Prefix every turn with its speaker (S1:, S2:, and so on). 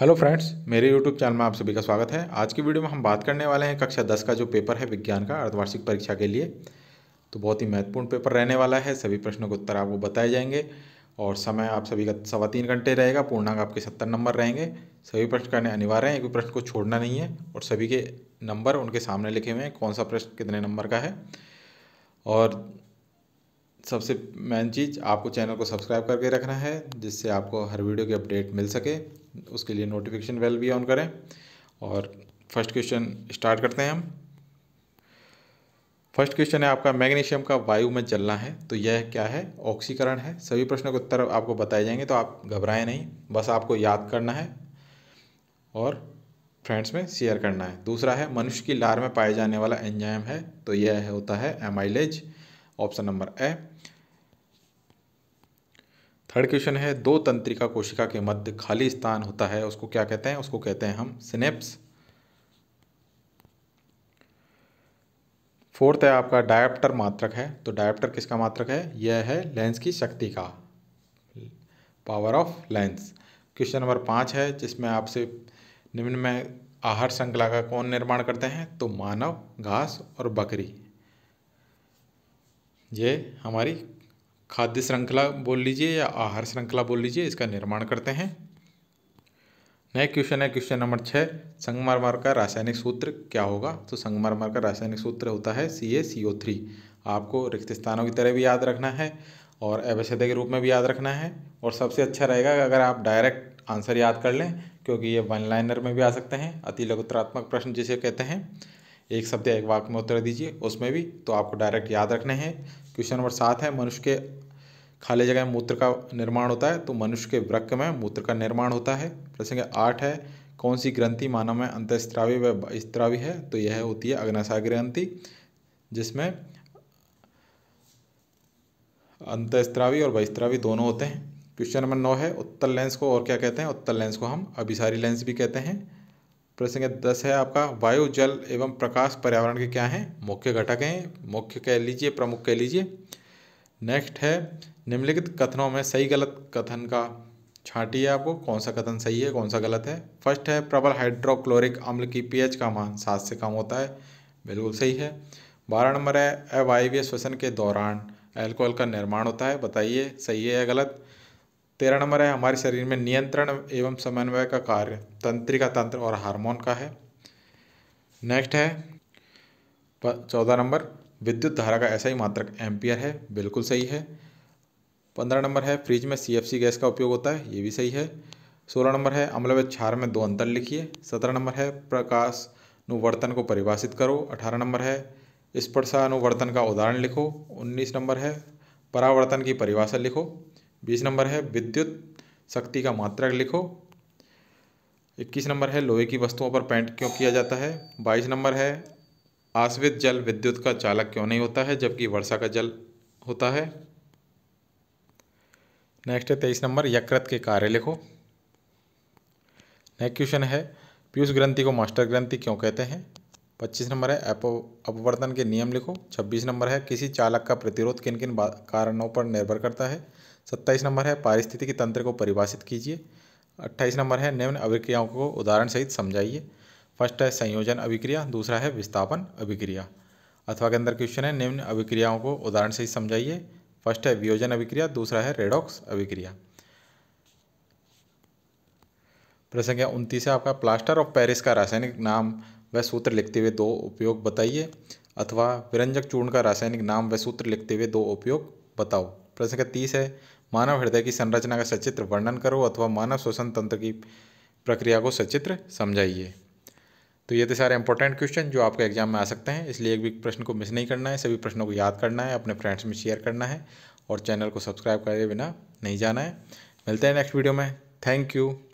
S1: hello friends मेरे YouTube channel में आप सभी का स्वागत है आज की वीडियो में हम बात करने वाले हैं कक्षा दस का जो पेपर है विज्ञान का अर्धवार्षिक परीक्षा के लिए तो बहुत ही महत्वपूर्ण पेपर रहने वाला है सभी प्रश्नों के उत्तर आपको बताए जाएंगे और समय आप सभी का सवा तीन घंटे रहेगा पूर्णांक आपके सत्तर नंबर रहेंगे सभी प्रश्न करने अनिवार्य हैं एक भी प्रश्न को छोड़ना नहीं है और सभी के नंबर उनके सामने लिखे हुए हैं कौन सा प्रश्न कितने नंबर का है और सबसे मेन चीज़ आपको चैनल को सब्सक्राइब करके रखना है जिससे आपको हर वीडियो की अपडेट मिल सके उसके लिए नोटिफिकेशन बेल भी ऑन करें और फर्स्ट क्वेश्चन स्टार्ट करते हैं हम फर्स्ट क्वेश्चन है आपका मैग्नीशियम का वायु में जलना है तो यह क्या है ऑक्सीकरण है सभी प्रश्नों के उत्तर आपको बताए जाएंगे तो आप घबराएं नहीं बस आपको याद करना है और फ्रेंड्स में शेयर करना है दूसरा है मनुष्य की लार में पाए जाने वाला एंजाइम है तो यह होता है amylase option number A third question है दो तंत्रिका कोशिका के मध्य खाली स्थान होता है उसको क्या कहते हैं उसको कहते हैं हम सिनेप्स फोर्थ है आपका डायप्टर मात्रक है तो डायप्टर किसका मात्रक है यह है लेंस की शक्ति का power of lens question number पाँच है जिसमें आपसे निम्न में आहार श्रृंखला का कौन निर्माण करते हैं तो मानव घास और बकरी ये हमारी खाद्य श्रृंखला बोल लीजिए या आहार श्रृंखला बोल लीजिए इसका निर्माण करते हैं नए क्वेश्चन है क्वेश्चन नंबर छः संगमरमर का रासायनिक सूत्र क्या होगा तो संगमरमर का रासायनिक सूत्र होता है सी ए सी ओ थ्री आपको रिक्त स्थानों की तरह भी याद रखना है और एबेसदे के रूप में भी याद रखना है और सबसे अच्छा रहेगा अगर आप डायरेक्ट आंसर याद कर लें क्योंकि ये वन लाइनर में भी आ सकते हैं अति लघुत्रात्मक प्रश्न जिसे कहते हैं एक शब्द एक वाक्य में उत्तर दीजिए उसमें भी तो आपको डायरेक्ट याद रखने हैं क्वेश्चन नंबर सात है मनुष्य के खाली जगह में मूत्र का निर्माण होता है तो मनुष्य के वृक्क में मूत्र का निर्माण होता है प्रश्न आठ है कौन सी ग्रंथि मानव में अंतस्त्रावी व स्त्रावी है तो यह होती है अग्नाशय ग्रंथि जिसमें अंतस्त्रावी और बहिस्त्रावी दोनों होते हैं क्वेश्चन नंबर नौ है उत्तल लेंस को और क्या कहते हैं उत्तल लेंस को हम अभिसारी लेंस भी कहते हैं प्रश्न संख्या दस है आपका वायु जल एवं प्रकाश पर्यावरण के क्या हैं मुख्य घटक हैं मुख्य कह लीजिए प्रमुख कह लीजिए नेक्स्ट है निम्नलिखित कथनों में सही गलत कथन का छाटिए आपको कौन सा कथन सही है कौन सा गलत है फर्स्ट है प्रबल हाइड्रोक्लोरिक अम्ल की पीएच का मान सात से कम होता है बिल्कुल सही है बारह नंबर है अवायवीय श्वसन के दौरान एल्कोहल का निर्माण होता है बताइए सही है या गलत तेरह नंबर है हमारे शरीर में नियंत्रण एवं समन्वय का कार्य तंत्रिका तंत्र और हार्मोन का है नेक्स्ट है चौदह नंबर विद्युत धारा का ऐसा ही मात्रक एम्पियर है बिल्कुल सही है पंद्रह नंबर है फ्रिज में सी गैस का उपयोग होता है ये भी सही है सोलह नंबर है अम्ल व क्षार में दो अंतर लिखिए सत्रह नंबर है प्रकाश अनुवर्तन को परिभाषित करो अठारह नंबर है स्पर्शानुवर्तन का उदाहरण लिखो उन्नीस नंबर है परावर्तन की परिभाषा लिखो बीस नंबर है विद्युत शक्ति का मात्रक लिखो इक्कीस नंबर है लोहे की वस्तुओं पर पेंट क्यों किया जाता है बाईस नंबर है आश्रित जल विद्युत का चालक क्यों नहीं होता है जबकि वर्षा का जल होता है नेक्स्ट है तेईस नंबर यकृत के कार्य लिखो नेक्स्ट क्वेश्चन है पीयूष ग्रंथि को मास्टर ग्रंथि क्यों कहते हैं पच्चीस नंबर है अपवर्तन के नियम लिखो छब्बीस नंबर है किसी चालक का प्रतिरोध किन किन कारणों पर निर्भर करता है सत्ताईस नंबर है पारिस्थितिकी तंत्र को परिभाषित कीजिए अट्ठाईस नंबर है निम्न अभिक्रियाओं को उदाहरण सहित समझाइए फर्स्ट है संयोजन अभिक्रिया दूसरा है विस्थापन अभिक्रिया अथवा के अंदर क्वेश्चन है निम्न अभिक्रियाओं को उदाहरण सहित समझाइए फर्स्ट है वियोजन अभिक्रिया दूसरा है रेडॉक्स अभिक्रिया प्रश्न संख्या उनतीस है आपका प्लास्टर ऑफ पेरिस का रासायनिक नाम व सूत्र लिखते हुए दो उपयोग बताइए अथवा विरंजक चूर्ण का रासायनिक नाम व सूत्र लिखते हुए दो उपयोग बताओ प्रश्न का तीस है मानव हृदय की संरचना का सचित्र वर्णन करो अथवा मानव श्वसन तंत्र की प्रक्रिया को सचित्र समझाइए तो ये थे सारे इंपॉर्टेंट क्वेश्चन जो आपके एग्जाम में आ सकते हैं इसलिए एक भी प्रश्न को मिस नहीं करना है सभी प्रश्नों को याद करना है अपने फ्रेंड्स में शेयर करना है और चैनल को सब्सक्राइब करे बिना नहीं जाना है मिलते हैं नेक्स्ट वीडियो में थैंक यू